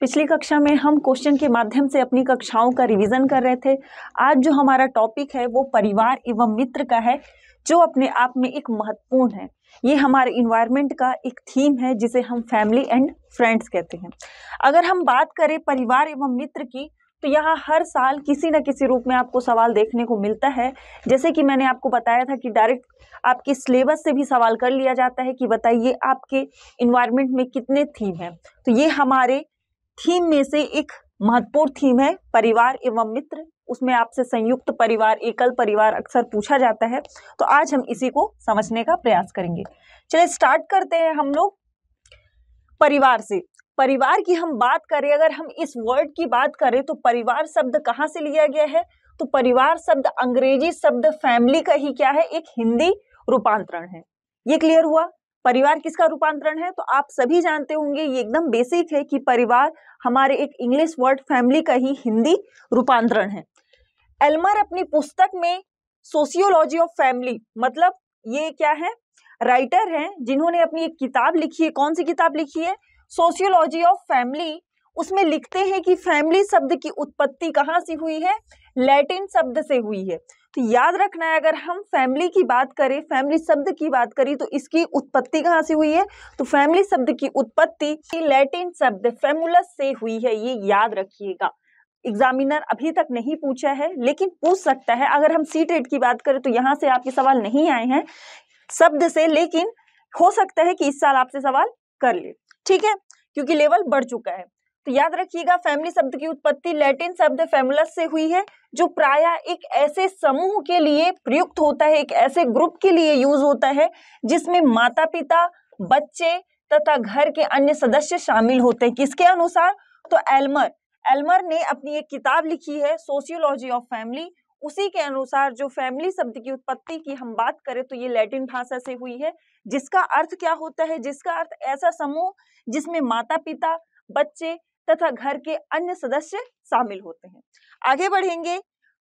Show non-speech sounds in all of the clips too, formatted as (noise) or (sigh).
पिछली कक्षा में हम क्वेश्चन के माध्यम से अपनी कक्षाओं का रिवीजन कर रहे थे आज जो हमारा टॉपिक है वो परिवार एवं मित्र का है जो अपने आप में एक महत्वपूर्ण है ये हमारे इन्वायरमेंट का एक थीम है जिसे हम फैमिली एंड फ्रेंड्स कहते हैं अगर हम बात करें परिवार एवं मित्र की तो यहाँ हर साल किसी न किसी रूप में आपको सवाल देखने को मिलता है जैसे कि मैंने आपको बताया था कि डायरेक्ट आपके सिलेबस से भी सवाल कर लिया जाता है कि बताइए आपके इन्वायरमेंट में कितने थीम हैं तो ये हमारे थीम में से एक महत्वपूर्ण थीम है परिवार एवं मित्र उसमें आपसे संयुक्त परिवार एकल परिवार अक्सर पूछा जाता है तो आज हम इसी को समझने का प्रयास करेंगे चलिए स्टार्ट करते हैं हम लोग परिवार से परिवार की हम बात करें अगर हम इस वर्ड की बात करें तो परिवार शब्द कहाँ से लिया गया है तो परिवार शब्द अंग्रेजी शब्द फैमिली का ही क्या है एक हिंदी रूपांतरण है ये क्लियर हुआ परिवार किसका रूपांतरण है तो आप सभी जानते होंगे ये एकदम बेसिक है कि परिवार हमारे एक इंग्लिश वर्ड फैमिली का ही हिंदी रूपांतरण है एल्मर अपनी पुस्तक में सोशियोलॉजी ऑफ फैमिली मतलब ये क्या है राइटर हैं जिन्होंने अपनी एक किताब लिखी है कौन सी किताब लिखी है सोशियोलॉजी ऑफ फैमिली उसमें लिखते हैं कि फैमिली शब्द की उत्पत्ति कहाँ से हुई है लैटिन शब्द से हुई है तो याद रखना है अगर हम फैमिली की बात करें फैमिली शब्द की बात करें तो इसकी उत्पत्ति कहाँ से हुई है तो फैमिली शब्द की उत्पत्ति लैटिन शब्द फेमुलस से हुई है ये याद रखिएगा एग्जामिनर अभी तक नहीं पूछा है लेकिन पूछ सकता है अगर हम सी ट्रेड की बात करें तो यहाँ से आपके सवाल नहीं आए हैं शब्द से लेकिन हो सकता है कि इस साल आपसे सवाल कर ले ठीक है क्योंकि लेवल बढ़ चुका है तो याद रखिएगा फैमिली शब्द की उत्पत्ति लैटिन शब्द फैमुलस से हुई है जो प्राय एक ऐसे समूह के लिए प्रयुक्त होता है एक ऐसे ग्रुप के लिए यूज होता है जिसमें माता पिता बच्चे तथा घर के अन्य सदस्य शामिल होते हैं किसके अनुसार तो एल्मर एल्मर ने अपनी एक किताब लिखी है सोशियोलॉजी ऑफ फैमिली उसी के अनुसार जो फैमिली शब्द की उत्पत्ति की हम बात करें तो ये लैटिन भाषा से हुई है जिसका अर्थ क्या होता है जिसका अर्थ ऐसा समूह जिसमें माता पिता बच्चे तथा घर के अन्य सदस्य शामिल होते हैं आगे बढ़ेंगे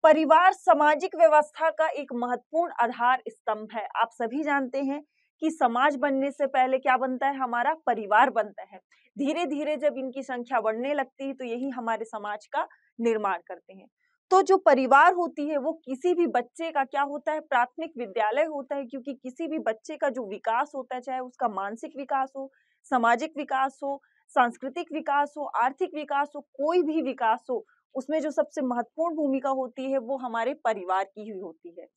परिवार सामाजिक व्यवस्था का एक महत्वपूर्ण आधार स्तंभ है आप सभी जानते हैं कि समाज बनने से पहले क्या बनता है हमारा परिवार बनता है धीरे धीरे जब इनकी संख्या बढ़ने लगती है तो यही हमारे समाज का निर्माण करते हैं तो जो परिवार होती है वो किसी भी बच्चे का क्या होता है प्राथमिक विद्यालय होता है क्योंकि किसी भी बच्चे का जो विकास होता है चाहे उसका मानसिक विकास हो सामाजिक विकास हो सांस्कृतिक विकास हो आर्थिक विकास हो कोई भी विकास हो उसमें जो सबसे महत्वपूर्ण भूमिका होती है वो हमारे परिवार की ही होती है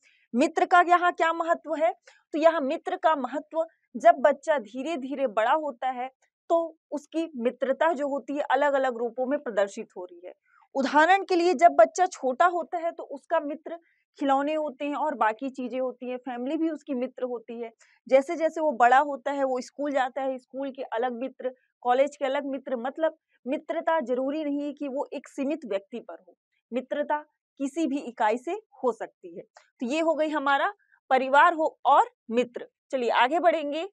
मित्र का यहाँ क्या महत्व है तो यहाँ मित्र का महत्व जब बच्चा धीरे धीरे बड़ा होता है तो उसकी मित्रता जो होती है अलग अलग रूपों में प्रदर्शित हो रही है उदाहरण के लिए जब बच्चा छोटा होता है तो उसका मित्र खिलौने होते हैं और बाकी चीजें होती हैं फैमिली भी उसकी मित्र होती है जैसे जैसे वो बड़ा होता है वो स्कूल जाता है स्कूल के अलग मित्र कॉलेज के अलग मित्र मतलब मित्रता जरूरी नहीं कि वो एक सीमित व्यक्ति पर हो मित्रता किसी भी इकाई से हो सकती है तो ये हो गई हमारा परिवार हो और मित्र चलिए आगे बढ़ेंगे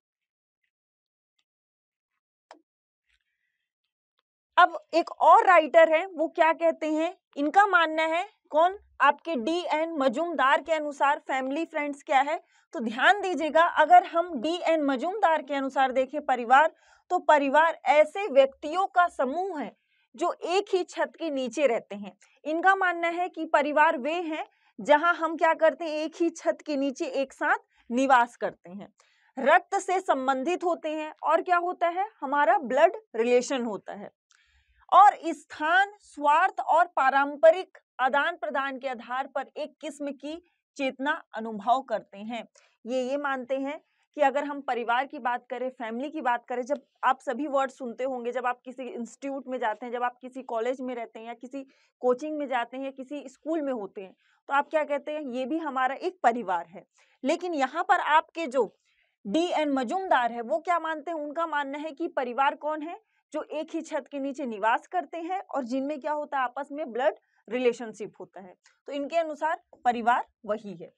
अब एक और राइटर है वो क्या कहते हैं इनका मानना है कौन आपके डी एन मजूमदार के अनुसार फैमिली फ्रेंड्स क्या है तो ध्यान दीजिएगा अगर हम डी एन मजूमदार के अनुसार देखें परिवार तो परिवार ऐसे व्यक्तियों का समूह है जो एक ही छत के नीचे रहते हैं इनका मानना है कि परिवार वे हैं जहां हम क्या करते हैं एक ही छत के नीचे एक साथ निवास करते हैं रक्त से संबंधित होते हैं और क्या होता है हमारा ब्लड रिलेशन होता है और स्थान स्वार्थ और पारंपरिक आदान प्रदान के आधार पर एक किस्म की चेतना अनुभव करते हैं ये ये मानते हैं कि अगर हम परिवार की बात करें फैमिली की बात करें जब आप सभी वर्ड सुनते होंगे जब आप किसी इंस्टीट्यूट में जाते हैं जब आप किसी कॉलेज में रहते हैं या किसी कोचिंग में जाते हैं या किसी स्कूल में होते हैं तो आप क्या कहते हैं ये भी हमारा एक परिवार है लेकिन यहाँ पर आपके जो डी एन मजूमदार है वो क्या मानते हैं उनका मानना है कि परिवार कौन है जो एक ही छत के नीचे निवास करते हैं और जिनमें क्या होता है आपस में ब्लड रिलेशनशिप होता है तो इनके अनुसार परिवार वही है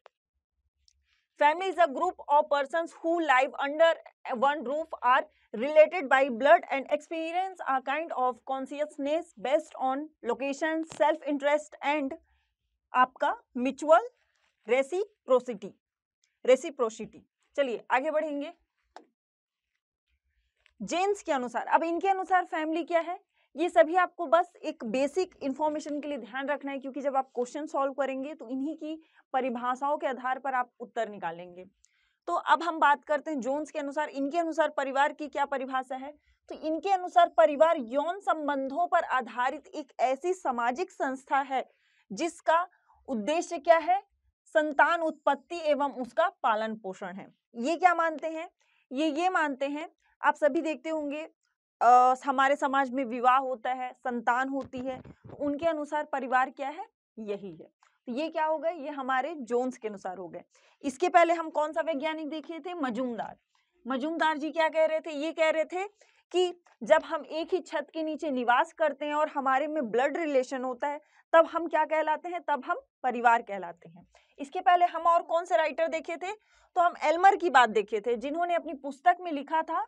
family is a group of person who live under one roof are related by blood and experience a kind of consciousness based on location self interest and आपका म्यूचुअल रेसिप्रोसिटी रेसिप्रोसिटी चलिए आगे बढ़ेंगे जेन्स के अनुसार अब इनके अनुसार family क्या है ये सभी आपको बस एक बेसिक इन्फॉर्मेशन के लिए ध्यान रखना है क्योंकि जब आप क्वेश्चन सॉल्व करेंगे तो इन्हीं की परिभाषाओं के आधार पर आप उत्तर निकालेंगे तो अब हम बात करते हैं जोन्स के अनुसार इनके अनुसार परिवार की क्या परिभाषा है तो इनके अनुसार परिवार यौन संबंधों पर आधारित एक ऐसी सामाजिक संस्था है जिसका उद्देश्य क्या है संतान उत्पत्ति एवं उसका पालन पोषण है ये क्या मानते हैं ये ये मानते हैं आप सभी देखते होंगे आ, हमारे समाज में विवाह होता है संतान होती है तो उनके अनुसार परिवार क्या है यही है तो ये क्या हो गए ये हमारे जोन्स के अनुसार हो गए इसके पहले हम कौन सा वैज्ञानिक देखे थे मजूमदार मजूमदार जी क्या कह रहे थे ये कह रहे थे कि जब हम एक ही छत के नीचे निवास करते हैं और हमारे में ब्लड रिलेशन होता है तब हम क्या कहलाते हैं तब हम परिवार कहलाते हैं इसके पहले हम और कौन से राइटर देखे थे तो हम एल्मर की बात देखे थे जिन्होंने अपनी पुस्तक में लिखा था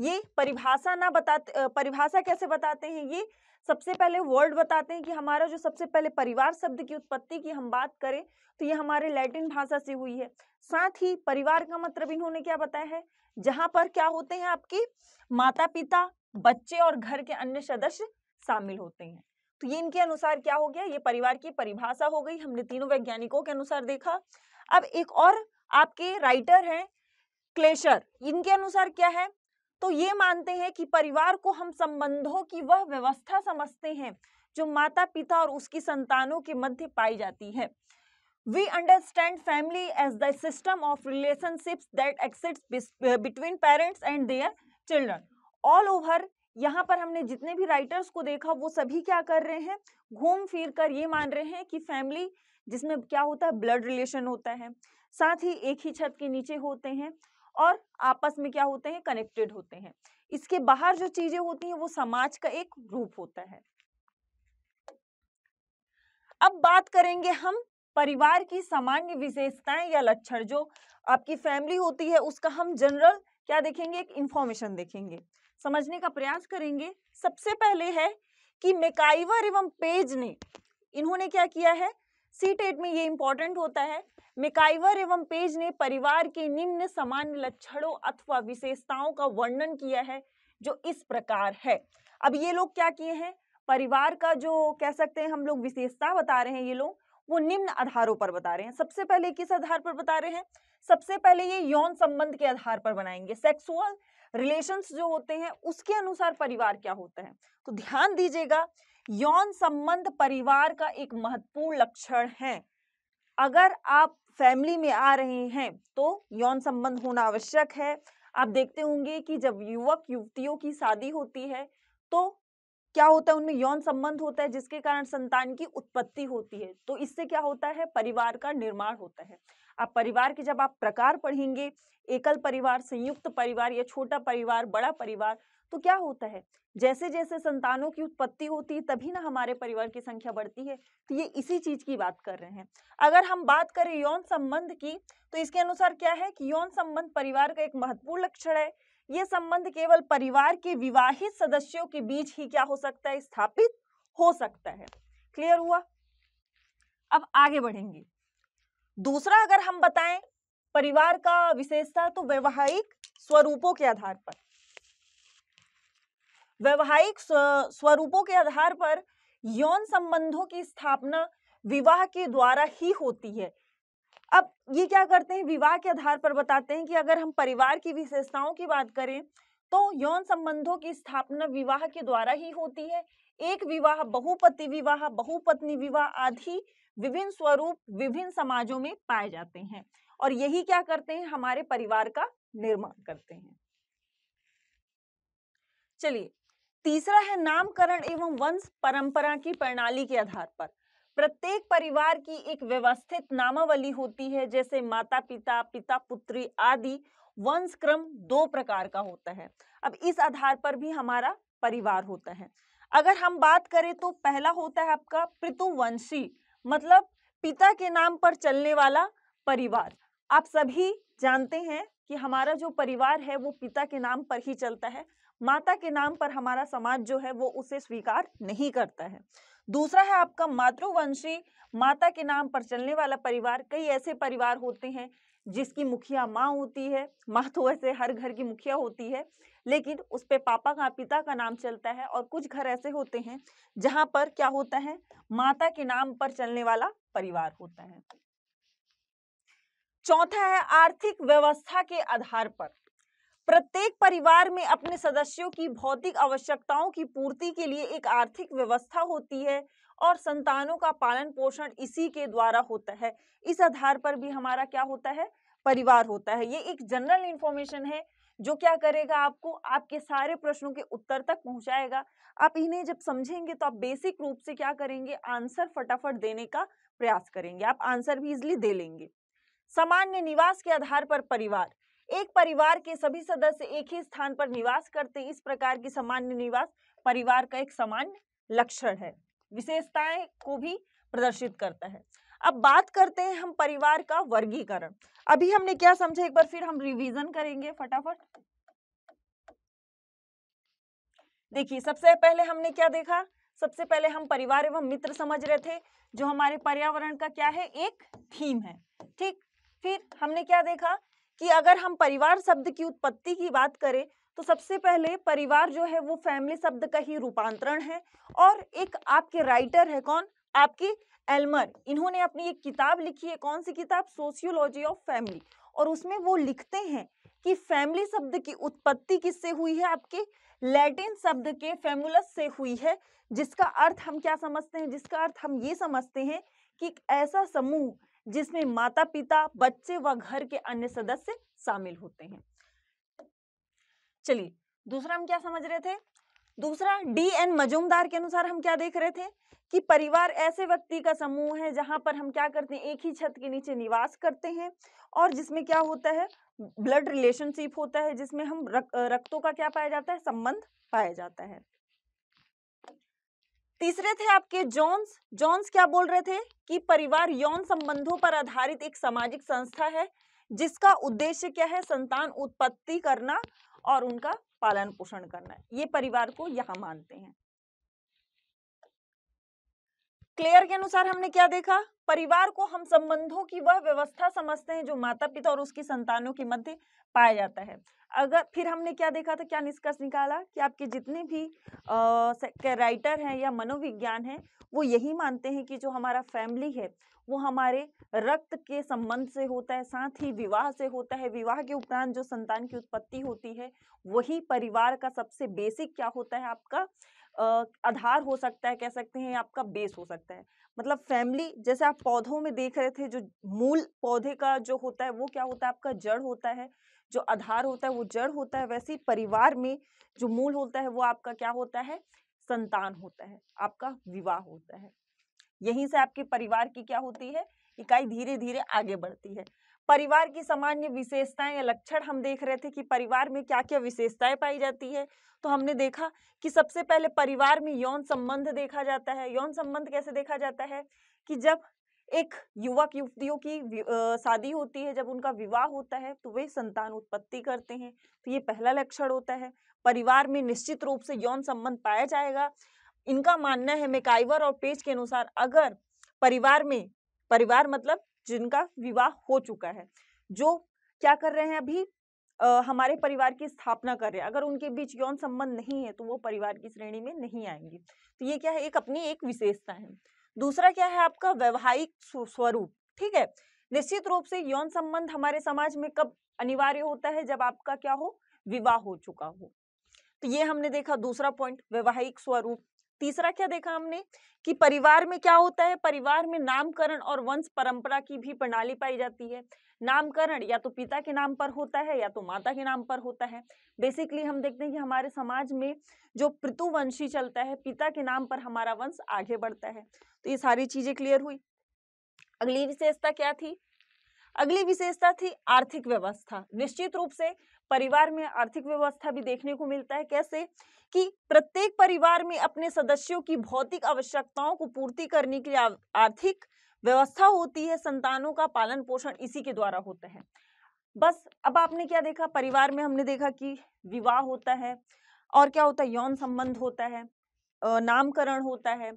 ये परिभाषा ना बताते परिभाषा कैसे बताते हैं ये सबसे पहले वर्ड बताते हैं कि हमारा जो सबसे पहले परिवार शब्द की उत्पत्ति की हम बात करें तो ये हमारे लैटिन भाषा से हुई है साथ ही परिवार का मतलब इन्होंने क्या बताया है जहां पर क्या होते हैं आपके माता पिता बच्चे और घर के अन्य सदस्य शामिल होते हैं तो ये इनके अनुसार क्या हो गया ये परिवार की परिभाषा हो गई हमने तीनों वैज्ञानिकों के अनुसार देखा अब एक और आपके राइटर हैं क्लेशर इनके अनुसार क्या है तो ये मानते हैं कि परिवार को हम संबंधों की वह व्यवस्था समझते हैं जो माता पिता और उसकी संतानों के मध्य पाई जाती है we understand family as the system of relationships that exists uh, between parents and their children all over यहाँ पर हमने जितने भी राइटर्स को देखा वो सभी क्या कर रहे हैं घूम फिर कर ये मान रहे हैं कि फैमिली जिसमें क्या होता है ब्लड रिलेशन होता है साथ ही एक ही छत के नीचे होते हैं और आपस में क्या होते हैं कनेक्टेड होते हैं इसके बाहर जो चीजें होती हैं वो समाज का एक रूप होता है अब बात करेंगे हम परिवार की सामान्य विशेषताएं या लक्षण जो आपकी फैमिली होती है उसका हम जनरल क्या देखेंगे एक इंफॉर्मेशन देखेंगे समझने का प्रयास करेंगे सबसे पहले है कि मेकाइवर एवं पेज ने इन्होंने क्या किया है सी टेट e में ये इंपॉर्टेंट होता है मिकाइवर एवं पेज ने परिवार के निम्न सामान्य लक्षणों अथवा विशेषताओं का वर्णन किया है जो इस प्रकार है अब ये लोग क्या किए हैं परिवार का जो कह सकते हैं हम लोग विशेषता बता रहे हैं ये लोग वो निम्न आधारों पर बता रहे हैं सबसे पहले किस आधार पर बता रहे हैं सबसे पहले ये यौन संबंध के आधार पर बनाएंगे सेक्सुअल रिलेशंस जो होते हैं उसके अनुसार परिवार क्या होता है तो ध्यान दीजिएगा यौन संबंध परिवार का एक महत्वपूर्ण लक्षण है अगर आप फैमिली में आ रहे हैं तो यौन संबंध होना आवश्यक है आप देखते होंगे कि जब युवक युवतियों की शादी होती है तो क्या होता है उनमें यौन संबंध होता है जिसके कारण संतान की उत्पत्ति होती है तो इससे क्या होता है परिवार का निर्माण होता है आप परिवार के जब आप प्रकार पढ़ेंगे एकल परिवार संयुक्त परिवार या छोटा परिवार बड़ा परिवार तो क्या होता है जैसे जैसे संतानों की उत्पत्ति होती है तभी ना हमारे परिवार की संख्या बढ़ती है तो ये इसी चीज की बात कर रहे हैं अगर हम बात करें यौन संबंध की तो इसके अनुसार क्या है कि यौन संबंध परिवार का एक महत्वपूर्ण लक्षण है ये संबंध केवल परिवार के विवाहित सदस्यों के बीच ही क्या हो सकता है स्थापित हो सकता है क्लियर हुआ अब आगे बढ़ेंगे दूसरा अगर हम बताएं परिवार का विशेषता तो वैवाहिक स्वरूपों के आधार पर व्यवहारिक स्वरूपों के आधार पर यौन संबंधों की स्थापना विवाह के द्वारा ही होती है अब ये क्या करते हैं विवाह के आधार पर बताते हैं कि अगर हम परिवार की विशेषताओं की बात करें तो यौन संबंधों की स्थापना विवाह के द्वारा ही होती है एक विवाह बहुपति विवाह बहुपत्नी विवाह आदि विभिन्न स्वरूप विभिन्न समाजों में पाए जाते हैं और यही क्या करते हैं हमारे परिवार का निर्माण करते हैं चलिए तीसरा है नामकरण एवं वंश परंपरा की प्रणाली के आधार पर प्रत्येक परिवार की एक व्यवस्थित नामावली होती है जैसे माता पिता पिता पुत्री आदि वंश क्रम दो प्रकार का होता है अब इस आधार पर भी हमारा परिवार होता है अगर हम बात करें तो पहला होता है आपका पितुवंशी मतलब पिता के नाम पर चलने वाला परिवार आप सभी जानते हैं कि हमारा जो परिवार है वो पिता के नाम पर ही चलता है माता के नाम पर हमारा समाज जो है वो उसे स्वीकार नहीं करता है दूसरा है आपका मातृवंशी माता के नाम पर चलने वाला परिवार कई ऐसे परिवार होते हैं जिसकी मुखिया माँ होती है माँ तो वैसे हर घर की मुखिया होती है लेकिन उस पर पापा का पिता का नाम चलता है और कुछ घर ऐसे होते हैं जहाँ पर क्या होता है माता के नाम पर चलने वाला परिवार होता है चौथा है आर्थिक व्यवस्था के आधार पर प्रत्येक परिवार में अपने सदस्यों की भौतिक आवश्यकताओं की पूर्ति के लिए एक आर्थिक व्यवस्था होती है और संतानों का पालन पोषण इसी के द्वारा होता है इस आधार पर भी हमारा क्या होता है परिवार होता है ये एक जनरल इंफॉर्मेशन है जो क्या करेगा आपको आपके सारे प्रश्नों के उत्तर तक पहुंचाएगा आप इन्हें जब समझेंगे तो आप बेसिक रूप से क्या करेंगे आंसर फटाफट देने का प्रयास करेंगे आप आंसर भी इजली दे लेंगे सामान्य निवास के आधार पर परिवार एक परिवार के सभी सदस्य एक ही स्थान पर निवास करते इस प्रकार की सामान्य निवास परिवार का एक सामान्य लक्षण है विशेषताएं को भी प्रदर्शित करता है अब बात करते हैं हम परिवार का वर्गीकरण अभी हमने क्या समझा एक बार फिर हम रिवीजन करेंगे फटाफट देखिए सबसे पहले हमने क्या देखा सबसे पहले हम परिवार एवं मित्र समझ रहे थे जो हमारे पर्यावरण का क्या है एक थीम है ठीक फिर हमने क्या देखा कि अगर हम परिवार शब्द की उत्पत्ति की बात करें तो सबसे पहले परिवार जो है वो फैमिली शब्द का ही रूपांतरण है और एक आपके राइटर है कौन आपकी एल्मर इन्होंने अपनी एक किताब लिखी है कौन सी किताब सोशियोलॉजी ऑफ फैमिली और उसमें वो लिखते हैं कि फैमिली शब्द की उत्पत्ति किससे हुई है आपके लैटिन शब्द के फेमुलस से हुई है जिसका अर्थ हम क्या समझते हैं जिसका अर्थ हम ये समझते हैं कि एक ऐसा समूह जिसमें माता पिता बच्चे व घर के अन्य सदस्य शामिल होते हैं चलिए दूसरा हम क्या समझ रहे थे दूसरा डी एन मजूमदार के अनुसार हम क्या देख रहे थे कि परिवार ऐसे व्यक्ति का समूह है जहां पर हम क्या करते हैं एक ही छत के नीचे निवास करते हैं और जिसमें क्या होता है ब्लड रिलेशनशिप होता है जिसमें हम रक्तों का क्या पाया जाता है संबंध पाया जाता है तीसरे थे आपके जॉन्स जॉन्स क्या बोल रहे थे कि परिवार यौन संबंधों पर आधारित एक सामाजिक संस्था है जिसका उद्देश्य क्या है संतान उत्पत्ति करना और उनका पालन पोषण करना ये परिवार को यहां मानते हैं क्लियर के अनुसार हमने क्या देखा परिवार को हम संबंधों की वह व्यवस्था समझते हैं जो माता पिता और उसकी संतानों के मध्य पाया जाता है अगर फिर हमने क्या देखा था क्या निष्कर्ष निकाला कि आपके जितने भी आ, राइटर हैं या मनोविज्ञान हैं वो यही मानते हैं कि जो हमारा फैमिली है वो हमारे रक्त के संबंध से होता है साथ ही विवाह से होता है विवाह के उपरांत जो संतान की उत्पत्ति होती है वही परिवार का सबसे बेसिक क्या होता है आपका आधार हो सकता है कह सकते हैं आपका बेस हो सकता है मतलब फैमिली जैसे आप पौधों में देख रहे थे जो मूल पौधे का जो होता है वो क्या होता है आपका जड़ होता है जो आधार होता है वो जड़ होता है वैसे ही परिवार में जो मूल होता है वो आपका क्या होता है संतान होता है आपका विवाह होता है यहीं से आपके परिवार की क्या होती है इकाई धीरे धीरे आगे बढ़ती है परिवार की सामान्य विशेषताएं या लक्षण हम देख रहे थे कि परिवार में क्या क्या विशेषताएं पाई जाती है तो हमने देखा कि सबसे पहले परिवार में यौन संबंध देखा जाता है यौन संबंध कैसे देखा जाता है कि जब एक युवक युवतियों की शादी होती है जब उनका विवाह होता है तो वे संतान उत्पत्ति करते हैं तो ये पहला लक्षण होता है परिवार में निश्चित रूप से यौन संबंध पाया जाएगा इनका मानना है मेकाइवर और पेज के अनुसार अगर परिवार में परिवार मतलब जिनका विवाह हो चुका है जो क्या कर रहे हैं अभी आ, हमारे परिवार की स्थापना कर रहे हैं अगर उनके बीच यौन संबंध नहीं है तो वो परिवार की श्रेणी में नहीं आएंगी तो ये क्या है एक अपनी एक विशेषता है दूसरा क्या है आपका वैवाहिक स्वरूप ठीक है निश्चित रूप से यौन संबंध हमारे समाज में कब अनिवार्य होता है जब आपका क्या हो विवाह हो चुका हो तो ये हमने देखा दूसरा पॉइंट वैवाहिक स्वरूप तीसरा क्या देखा हमने कि परिवार में क्या होता है परिवार में नामकरण और वंश परंपरा की भी प्रणाली पाई जाती है नामकरण या तो पिता के नाम पर होता है या तो माता के नाम पर होता है बेसिकली हम देखते हैं कि हमारे समाज में जो पितुवंशी चलता है पिता के नाम पर हमारा वंश आगे बढ़ता है तो ये सारी चीजें क्लियर हुई अगली विशेषता क्या थी अगली विशेषता थी आर्थिक व्यवस्था निश्चित रूप से परिवार में आर्थिक व्यवस्था भी देखने को मिलता है कैसे कि प्रत्येक परिवार में अपने सदस्यों की भौतिक आवश्यकताओं को पूर्ति करने के लिए आर्थिक व्यवस्था होती है संतानों का पालन पोषण इसी के द्वारा होता है बस अब आपने क्या देखा परिवार में हमने देखा कि विवाह होता है और क्या होता है यौन संबंध होता है नामकरण होता है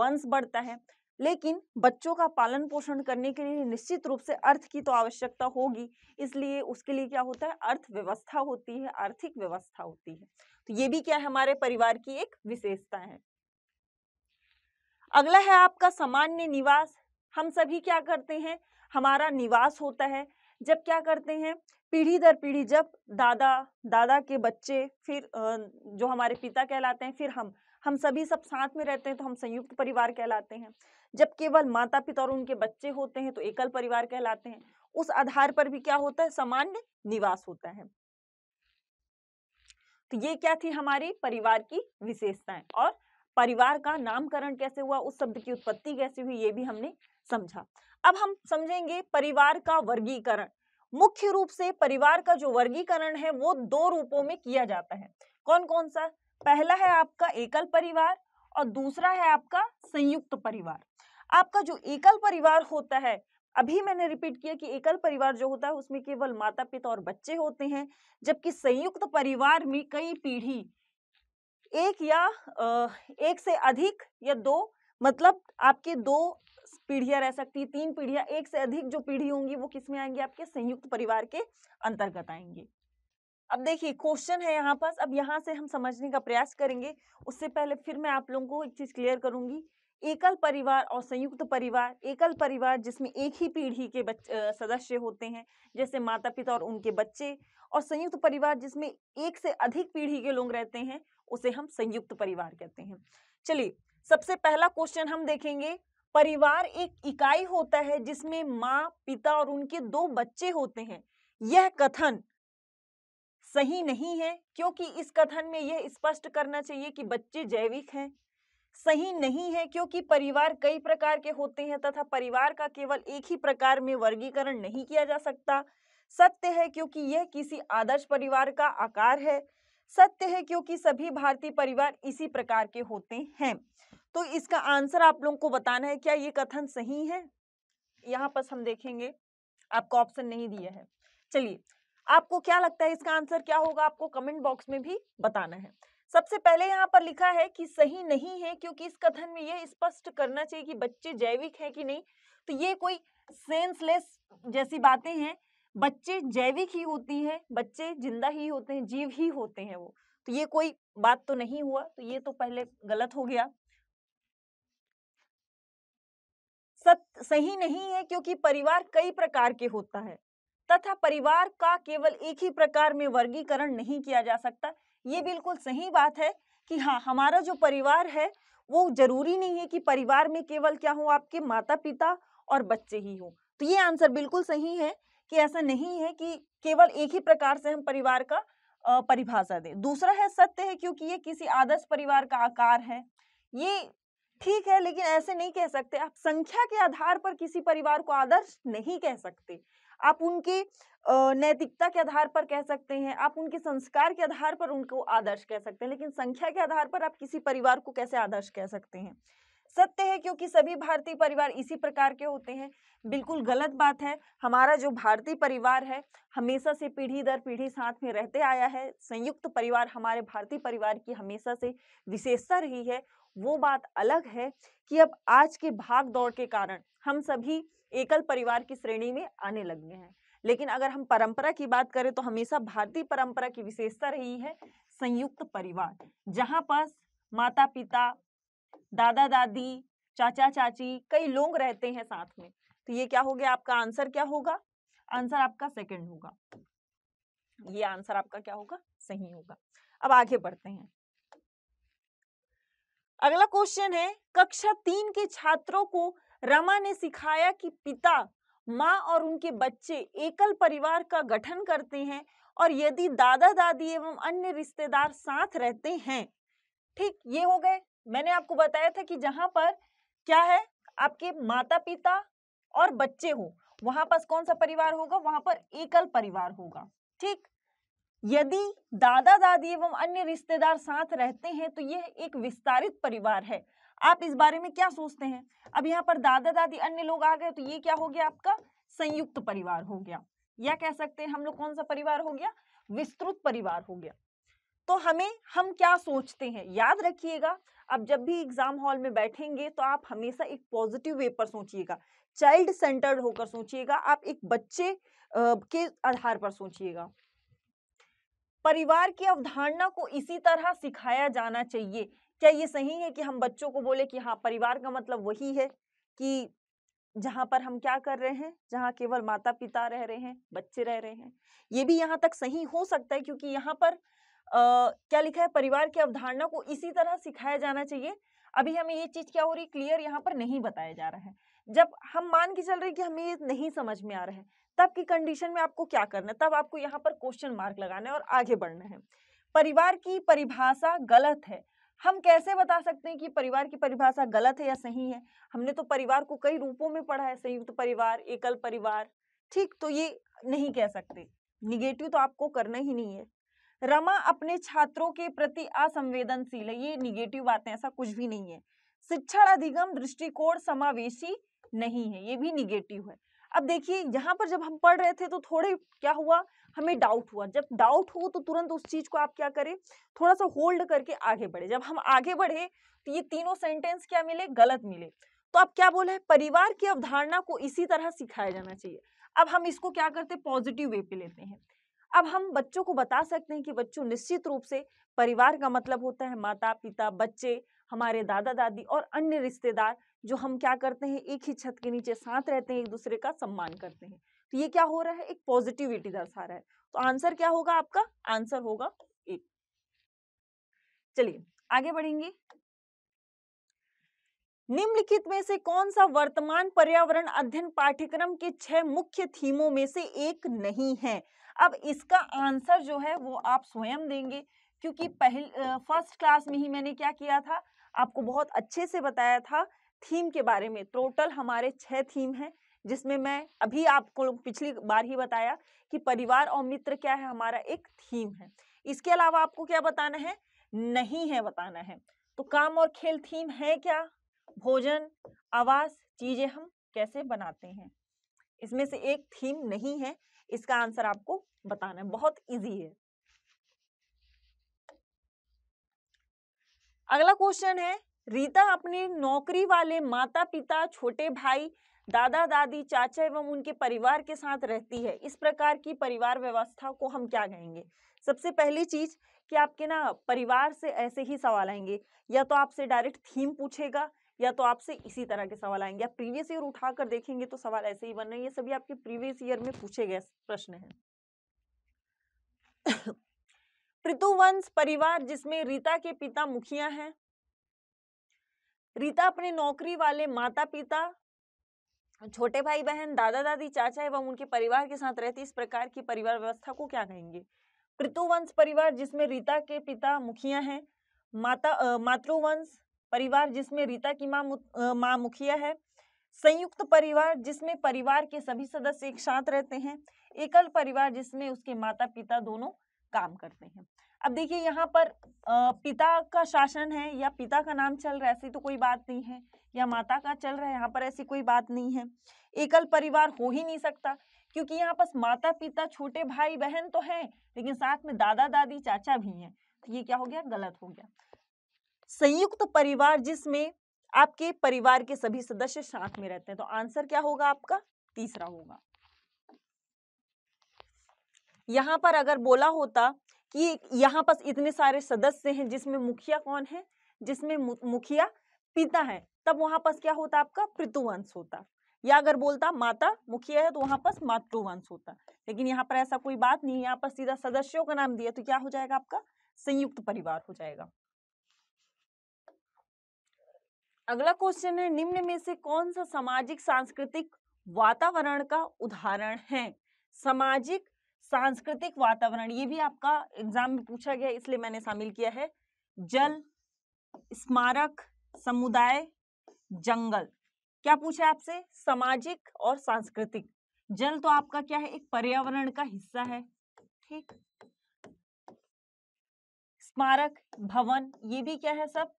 वंश बढ़ता है लेकिन बच्चों का पालन पोषण करने के लिए निश्चित रूप से अर्थ की तो आवश्यकता होगी इसलिए उसके लिए क्या होता है अर्थव्यवस्था होती है आर्थिक व्यवस्था होती है तो ये भी क्या है हमारे परिवार की एक विशेषता है अगला है आपका सामान्य निवास हम सभी क्या करते हैं हमारा निवास होता है जब क्या करते हैं पीढ़ी दर पीढ़ी जब दादा दादा के बच्चे फिर जो हमारे पिता कहलाते हैं फिर हम हम सभी सब साथ में रहते हैं तो हम संयुक्त परिवार कहलाते हैं जब केवल माता पिता और उनके बच्चे होते हैं तो एकल परिवार कहलाते हैं उस आधार पर भी क्या होता है सामान्य निवास होता है तो ये क्या थी हमारी परिवार की विशेषताएं और परिवार का नामकरण कैसे हुआ उस शब्द की उत्पत्ति कैसे हुई ये भी हमने समझा अब हम समझेंगे परिवार का वर्गीकरण मुख्य रूप से परिवार का जो वर्गीकरण है वो दो रूपों में किया जाता है कौन कौन सा पहला है आपका एकल परिवार और दूसरा है आपका संयुक्त परिवार आपका जो एकल परिवार होता है अभी मैंने रिपीट किया कि एकल परिवार जो होता है उसमें केवल माता पिता और बच्चे होते हैं जबकि संयुक्त परिवार में कई पीढ़ी एक या एक से अधिक या दो मतलब आपके दो पीढ़ियां रह सकती है तीन पीढ़ियां एक से अधिक जो पीढ़ी होंगी वो किसमें आएंगी आपके संयुक्त परिवार के अंतर्गत आएंगे अब देखिए क्वेश्चन है यहाँ पास अब यहाँ से हम समझने का प्रयास करेंगे उससे पहले फिर मैं आप लोगों को एक चीज क्लियर करूंगी एकल परिवार और संयुक्त परिवार एकल परिवार जिसमें एक ही पीढ़ी के सदस्य होते हैं जैसे माता पिता और उनके बच्चे और संयुक्त परिवार जिसमें एक से अधिक पीढ़ी के लोग रहते हैं उसे हम संयुक्त परिवार कहते हैं चलिए सबसे पहला क्वेश्चन हम देखेंगे परिवार एक इकाई होता है जिसमें माँ पिता और उनके दो बच्चे होते हैं यह कथन सही नहीं है क्योंकि इस कथन में यह स्पष्ट करना चाहिए कि बच्चे जैविक हैं सही नहीं है क्योंकि परिवार कई प्रकार के होते हैं तथा परिवार का केवल एक ही प्रकार में वर्गीकरण नहीं किया जा सकता सत्य है क्योंकि यह किसी आदर्श परिवार का आकार है सत्य है क्योंकि सभी भारतीय परिवार इसी प्रकार के होते हैं तो इसका आंसर आप लोगों को बताना है क्या ये कथन सही है यहाँ पर हम देखेंगे आपको ऑप्शन नहीं दिया है चलिए आपको क्या लगता है इसका आंसर क्या होगा आपको कमेंट बॉक्स में भी बताना है सबसे पहले यहाँ पर लिखा है कि सही नहीं है क्योंकि इस कथन में यह स्पष्ट करना चाहिए कि बच्चे जैविक है कि नहीं तो ये कोई सेंसलेस जैसी बातें हैं बच्चे जैविक ही होती है बच्चे जिंदा ही होते हैं जीव ही होते हैं वो तो ये कोई बात तो नहीं हुआ तो ये तो पहले गलत हो गया सत्य सही नहीं है क्योंकि परिवार कई प्रकार के होता है तथा परिवार का केवल एक ही प्रकार में वर्गीकरण नहीं किया जा सकता ये बिल्कुल सही बात है कि हाँ हमारा जो परिवार है वो जरूरी नहीं है कि परिवार में केवल क्या हो आपके माता पिता और बच्चे ही हो तो ये आंसर बिल्कुल सही है कि ऐसा नहीं है कि केवल एक ही प्रकार से हम परिवार का परिभाषा दें दूसरा है सत्य है क्योंकि ये किसी आदर्श परिवार का आकार है ये ठीक है लेकिन ऐसे नहीं कह सकते आप संख्या के आधार पर किसी परिवार को आदर्श नहीं कह सकते आप उनके नैतिकता के आधार पर कह सकते हैं आप उनके संस्कार के आधार पर उनको आदर्श कह सकते हैं लेकिन संख्या के आधार पर आप किसी परिवार को कैसे आदर्श कह सकते हैं सत्य है क्योंकि सभी भारतीय परिवार इसी प्रकार के होते हैं बिल्कुल गलत बात है हमारा जो भारतीय परिवार है हमेशा से पीढ़ी दर पीढ़ी साथ में रहते आया है संयुक्त परिवार हमारे भारतीय परिवार की हमेशा से विशेषता रही है वो बात अलग है कि अब आज के भाग दौड़ के कारण हम सभी एकल परिवार की श्रेणी में आने लग गए हैं लेकिन अगर हम परंपरा की बात करें तो हमेशा भारतीय परंपरा की विशेषता रही है संयुक्त परिवार जहां पर माता पिता दादा दादी चाचा चाची कई लोग रहते हैं साथ में तो ये क्या हो गया आपका आंसर क्या होगा आंसर आपका सेकंड होगा ये आंसर आपका क्या होगा सही होगा अब आगे बढ़ते हैं अगला क्वेश्चन है कक्षा तीन के छात्रों को रमा ने सिखाया कि पिता माँ और उनके बच्चे एकल परिवार का गठन करते हैं और यदि दादा दादी एवं अन्य रिश्तेदार साथ रहते हैं ठीक ये हो गए मैंने आपको बताया था कि जहां पर क्या है आपके माता पिता और बच्चे हो वहां पास कौन सा परिवार होगा वहां पर एकल परिवार होगा ठीक यदि दादा दादी एवं अन्य रिश्तेदार साथ रहते हैं तो यह एक विस्तारित परिवार है आप इस बारे में क्या सोचते हैं अब यहाँ पर दादा दादी अन्य लोग आ गए तो ये क्या हो गया आपका संयुक्त परिवार हो गया या कह सकते हैं हम लोग कौन सा परिवार हो गया विस्तृत परिवार हो गया तो हमें हम क्या सोचते हैं याद रखिएगा अब जब भी एग्जाम हॉल में बैठेंगे तो आप हमेशा एक पॉजिटिव वे पर सोचिएगा चाइल्ड सेंटर्ड होकर सोचिएगा आप एक बच्चे के आधार पर सोचिएगा परिवार की अवधारणा को इसी तरह सिखाया जाना चाहिए क्या ये सही है कि हम बच्चों को बोले कि हाँ परिवार का मतलब वही है कि जहाँ पर हम क्या कर रहे हैं जहाँ केवल माता पिता रह रहे हैं बच्चे रह रहे हैं ये भी यहाँ तक सही हो सकता है क्योंकि यहाँ पर आ, क्या लिखा है परिवार की अवधारणा को इसी तरह सिखाया जाना चाहिए अभी हमें ये चीज़ क्या हो रही क्लियर यहाँ पर नहीं बताया जा रहा है जब हम मान के चल रहे कि हमें ये नहीं समझ में आ रहा है तब की कंडीशन में आपको क्या करना है तब आपको यहाँ पर क्वेश्चन मार्क लगाना है और आगे बढ़ना है परिवार की परिभाषा गलत है हम कैसे बता सकते हैं कि परिवार की परिभाषा गलत है या सही है हमने तो परिवार को कई रूपों में पढ़ा है संयुक्त परिवार एकल परिवार ठीक तो ये नहीं कह सकते निगेटिव तो आपको करना ही नहीं है रमा अपने छात्रों के प्रति असंवेदनशील है ये निगेटिव बातें ऐसा कुछ भी नहीं है शिक्षण अधिगम दृष्टिकोण समावेशी नहीं है ये भी निगेटिव है अब देखिए यहाँ पर जब हम पढ़ रहे थे तो थोड़े क्या हुआ हमें डाउट हुआ जब डाउट हो तो तुरंत उस चीज को आप क्या करें थोड़ा सा होल्ड करके आगे बढ़े जब हम आगे बढ़े तो ये तीनों सेंटेंस क्या मिले गलत मिले तो आप क्या बोले परिवार की अवधारणा को इसी तरह सिखाया जाना चाहिए अब हम इसको क्या करते पॉजिटिव वे पे लेते हैं अब हम बच्चों को बता सकते हैं कि बच्चों निश्चित रूप से परिवार का मतलब होता है माता पिता बच्चे हमारे दादा दादी और अन्य रिश्तेदार जो हम क्या करते हैं एक ही छत के नीचे साथ रहते हैं एक दूसरे का सम्मान करते हैं तो ये क्या हो रहा है एक पॉजिटिविटी दर्शा रहा है तो आंसर क्या होगा आपका आंसर होगा एक चलिए आगे बढ़ेंगे निम्नलिखित में से कौन सा वर्तमान पर्यावरण अध्ययन पाठ्यक्रम के छह मुख्य थीमों में से एक नहीं है अब इसका आंसर जो है वो आप स्वयं देंगे क्योंकि पहल फर्स्ट क्लास में ही मैंने क्या किया था आपको बहुत अच्छे से बताया था थीम के बारे में टोटल हमारे छह थीम हैं जिसमें मैं अभी आपको पिछली बार ही बताया कि परिवार और मित्र क्या है हमारा एक थीम है इसके अलावा आपको क्या बताना है नहीं है बताना है तो काम और खेल थीम है क्या भोजन आवास चीजें हम कैसे बनाते हैं इसमें से एक थीम नहीं है इसका आंसर आपको बताना है बहुत इजी है अगला क्वेश्चन है रीता अपने नौकरी वाले माता पिता छोटे भाई दादा दादी चाचा एवं उनके परिवार के साथ रहती है इस प्रकार की परिवार व्यवस्था को हम क्या कहेंगे सबसे पहली चीज कि आपके ना परिवार से ऐसे ही सवाल आएंगे या तो आपसे डायरेक्ट थीम पूछेगा या तो आपसे इसी तरह के सवाल आएंगे आप प्रीवियस ईयर उठा कर देखेंगे तो सवाल ऐसे ही बन रहे हैं ये सभी आपके प्रीवियस ईयर में पूछे गए प्रश्न हैं पृथुवंश (coughs) परिवार जिसमें रीता के पिता मुखिया हैं रीता अपने नौकरी वाले माता पिता छोटे भाई बहन दादा दादी चाचा एवं उनके परिवार के साथ रहती इस प्रकार की परिवार व्यवस्था को क्या कहेंगे पितृवंश परिवार जिसमें रीता के पिता मुखिया हैं माता मातृवंश परिवार जिसमें रीता की माँ माँ मुखिया है संयुक्त परिवार जिसमें परिवार के सभी सदस्य एक साथ रहते हैं एकल परिवार जिसमें उसके माता पिता दोनों काम करते हैं अब देखिए यहाँ पर पिता का शासन है या पिता का नाम चल रहा है ऐसी तो कोई बात नहीं है या माता का चल रहा है यहाँ पर ऐसी कोई बात नहीं है एकल परिवार हो ही नहीं सकता क्योंकि यहाँ पर माता पिता छोटे भाई बहन तो हैं लेकिन साथ में दादा दादी चाचा भी हैं तो ये क्या हो गया गलत हो गया संयुक्त तो परिवार जिसमें आपके परिवार के सभी सदस्य साथ में रहते हैं तो आंसर क्या होगा आपका तीसरा होगा यहाँ पर अगर बोला होता कि यहाँ पर इतने सारे सदस्य हैं जिसमें मुखिया कौन है जिसमें मुखिया पिता है तब वहां पर क्या होता आपका पृतुवंश होता या अगर बोलता माता मुखिया है तो वहां पर मातृवंश होता लेकिन यहाँ पर ऐसा कोई बात नहीं यहाँ पर सीधा सदस्यों का नाम दिया तो क्या हो जाएगा आपका संयुक्त परिवार हो जाएगा अगला क्वेश्चन है निम्न में से कौन सा सामाजिक सांस्कृतिक वातावरण का उदाहरण है सामाजिक सांस्कृतिक वातावरण ये भी आपका एग्जाम में पूछा गया इसलिए मैंने शामिल किया है जल स्मारक समुदाय जंगल क्या पूछा है आपसे सामाजिक और सांस्कृतिक जल तो आपका क्या है एक पर्यावरण का हिस्सा है ठीक स्मारक भवन ये भी क्या है सब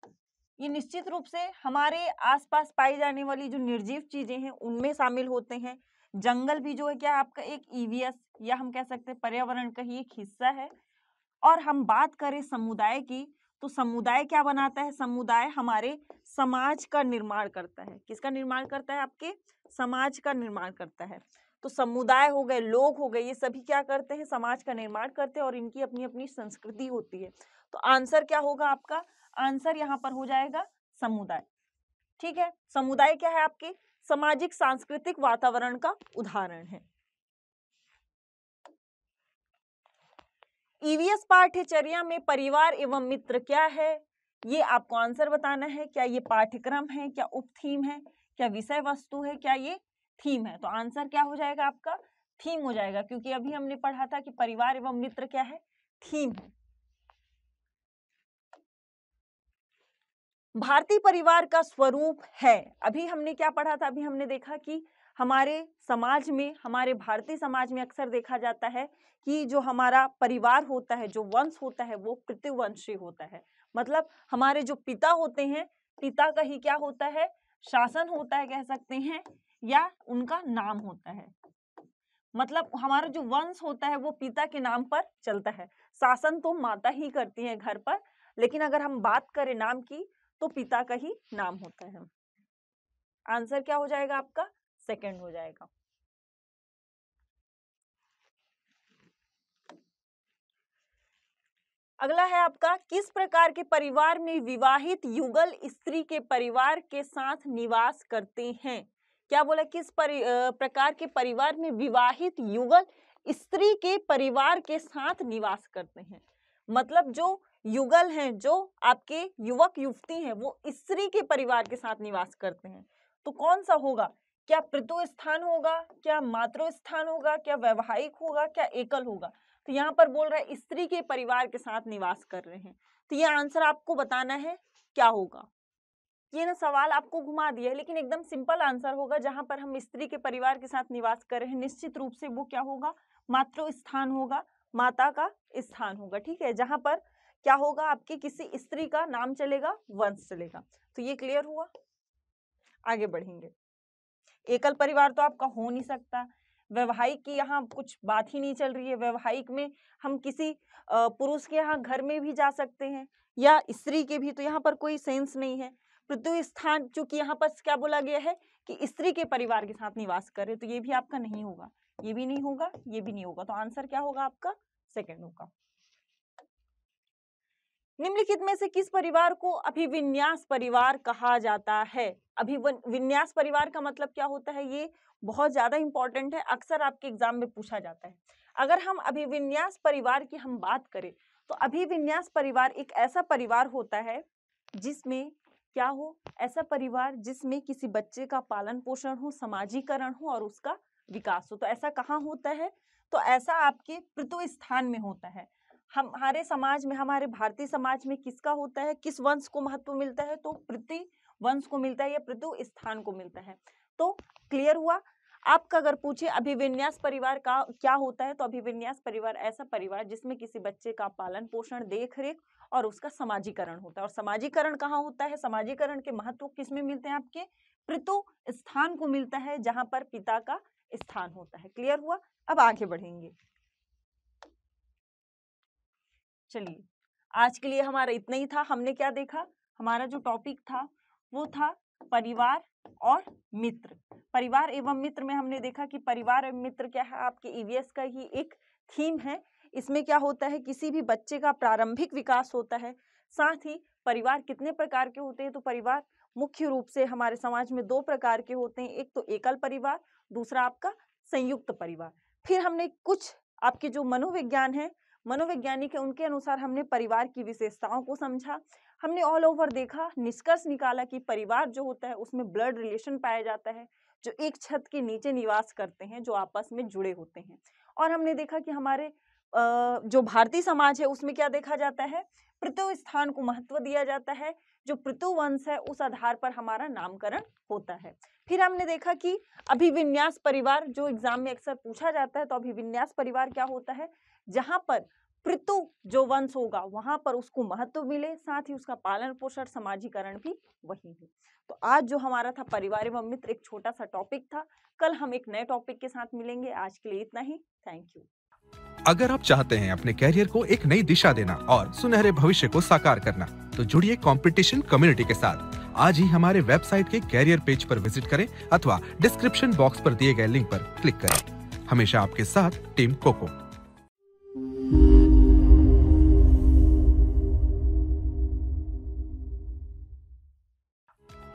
ये निश्चित रूप से हमारे आसपास पाई जाने वाली जो निर्जीव चीजें हैं उनमें शामिल होते हैं जंगल भी जो है क्या आपका एक ईवीएस e या हम कह सकते हैं पर्यावरण का ही एक हिस्सा है और हम बात करें समुदाय की तो समुदाय क्या बनाता है समुदाय हमारे समाज का निर्माण करता है किसका निर्माण करता है आपके समाज का निर्माण करता है तो समुदाय हो गए लोग हो गए ये सभी क्या करते हैं समाज का निर्माण करते हैं और इनकी अपनी अपनी संस्कृति होती है तो आंसर क्या होगा आपका आंसर यहाँ पर हो जाएगा समुदाय ठीक है समुदाय क्या है आपके सामाजिक सांस्कृतिक वातावरण का उदाहरण है ईवीएस e पाठ्यचर्या में परिवार एवं मित्र क्या है ये आपको आंसर बताना है क्या ये पाठ्यक्रम है क्या उप थीम है क्या विषय वस्तु है क्या ये थीम है तो आंसर क्या हो जाएगा आपका थीम हो जाएगा क्योंकि अभी हमने पढ़ा था कि परिवार एवं मित्र क्या है थीम है भारतीय परिवार का स्वरूप है अभी हमने क्या पढ़ा था अभी हमने देखा कि हमारे समाज में हमारे भारतीय समाज में अक्सर देखा जाता है कि जो हमारा परिवार होता है जो वंश होता है वो पितृवंशी होता है मतलब हमारे जो पिता होते हैं पिता का ही क्या होता है शासन होता है कह सकते हैं या उनका नाम होता है मतलब हमारा जो वंश होता है वो पिता के नाम पर चलता है शासन तो माता ही करती है घर पर लेकिन अगर हम बात करें नाम की तो पिता का ही नाम होता है आंसर क्या हो जाएगा आपका सेकंड हो जाएगा अगला है आपका किस प्रकार के परिवार में विवाहित युगल स्त्री के परिवार के साथ निवास करते हैं क्या बोला किस परि, प्रकार के परिवार में विवाहित युगल स्त्री के परिवार के साथ निवास करते हैं मतलब जो युगल हैं जो आपके युवक युवती हैं वो स्त्री के परिवार के साथ निवास करते हैं तो कौन सा होगा क्या पितु स्थान होगा क्या मातृ स्थान होगा क्या वैवाहिक होगा क्या एकल होगा तो यहाँ पर बोल रहा है स्त्री के परिवार के साथ निवास कर रहे हैं तो ये आंसर आपको बताना है क्या होगा ये ना सवाल आपको घुमा दिया है लेकिन एकदम सिंपल आंसर होगा जहां पर हम स्त्री के परिवार के साथ निवास कर रहे हैं निश्चित रूप से वो क्या होगा मातृ स्थान होगा माता का स्थान होगा ठीक है जहां पर क्या होगा आपके किसी स्त्री का नाम चलेगा वंश चलेगा तो ये क्लियर हुआ आगे बढ़ेंगे एकल परिवार तो आपका हो नहीं सकता वैवाहिक की यहाँ कुछ बात ही नहीं चल रही है वैवाहिक में हम किसी पुरुष के यहाँ घर में भी जा सकते हैं या स्त्री के भी तो यहाँ पर कोई सेंस नहीं है पृथ्वी स्थान चूंकि यहाँ पर क्या बोला गया है कि स्त्री के परिवार के साथ निवास करे तो ये भी आपका नहीं होगा ये भी नहीं होगा ये भी नहीं होगा तो आंसर क्या होगा आपका सेकेंड होगा निम्नलिखित में से किस परिवार को अभिविन्यास परिवार कहा जाता है अभिविन्यास परिवार का मतलब क्या होता है ये बहुत ज्यादा इंपॉर्टेंट है अक्सर आपके एग्जाम में पूछा जाता है अगर हम अभिविन्यास परिवार की हम बात करें तो अभिविन्यास परिवार एक ऐसा परिवार होता है जिसमें क्या हो ऐसा परिवार जिसमें किसी बच्चे का पालन पोषण हो समाजीकरण हो और उसका विकास हो तो ऐसा कहाँ होता है तो ऐसा आपके पृथ्वी स्थान में होता है हमारे समाज में हमारे भारतीय समाज में किसका होता है किस वंश को महत्व मिलता है तो पृथ्वी वंश को मिलता है या पृथु स्थान को मिलता है तो क्लियर हुआ आपका अगर पूछे अभिविन्यास परिवार का क्या होता है तो अभिविन्यास परिवार ऐसा परिवार जिसमें किसी बच्चे का पालन पोषण देख रेख और उसका समाजीकरण होता है और समाजीकरण कहाँ होता है समाजीकरण के महत्व किसमें मिलते हैं आपके पृथु स्थान को मिलता है जहां पर पिता का स्थान होता है क्लियर हुआ अब आगे बढ़ेंगे चलिए आज के लिए हमारा इतना ही था हमने क्या देखा हमारा जो टॉपिक था वो था परिवार और मित्र परिवार एवं मित्र में हमने देखा कि परिवार एवं मित्र क्या है आपके ईवीएस e का ही एक थीम है इसमें क्या होता है किसी भी बच्चे का प्रारंभिक विकास होता है साथ ही परिवार कितने प्रकार के होते हैं तो परिवार मुख्य रूप से हमारे समाज में दो प्रकार के होते हैं एक तो एकल परिवार दूसरा आपका संयुक्त परिवार फिर हमने कुछ आपके जो मनोविज्ञान है मनोवैज्ञानिक है उनके अनुसार हमने परिवार की विशेषताओं को समझा हमने ऑल ओवर देखा निष्कर्ष निकाला कि परिवार जो होता है उसमें ब्लड रिलेशन पाया जाता है जो एक छत के नीचे निवास करते हैं जो आपस में जुड़े होते हैं और हमने देखा कि हमारे जो भारतीय समाज है उसमें क्या देखा जाता है पृथु स्थान को महत्व दिया जाता है जो पृथु वंश है उस आधार पर हमारा नामकरण होता है फिर हमने देखा कि अभिविन्यास परिवार जो एग्जाम में अक्सर पूछा जाता है तो अभिविन्यास परिवार क्या होता है जहाँ पर पृतु जो वंश होगा वहां पर उसको महत्व मिले साथ ही उसका पालन पोषण समाजीकरण भी वही हो तो आज जो हमारा था परिवार एवं मित्र एक छोटा सा टॉपिक था कल हम एक नए टॉपिक के साथ मिलेंगे आज के लिए इतना ही थैंक यू अगर आप चाहते हैं अपने कैरियर को एक नई दिशा देना और सुनहरे भविष्य को साकार करना तो जुड़िए कंपटीशन कम्युनिटी के साथ आज ही हमारे वेबसाइट के कैरियर पेज पर विजिट करें अथवा डिस्क्रिप्शन बॉक्स पर दिए गए लिंक पर क्लिक करें हमेशा आपके साथ टीम कोको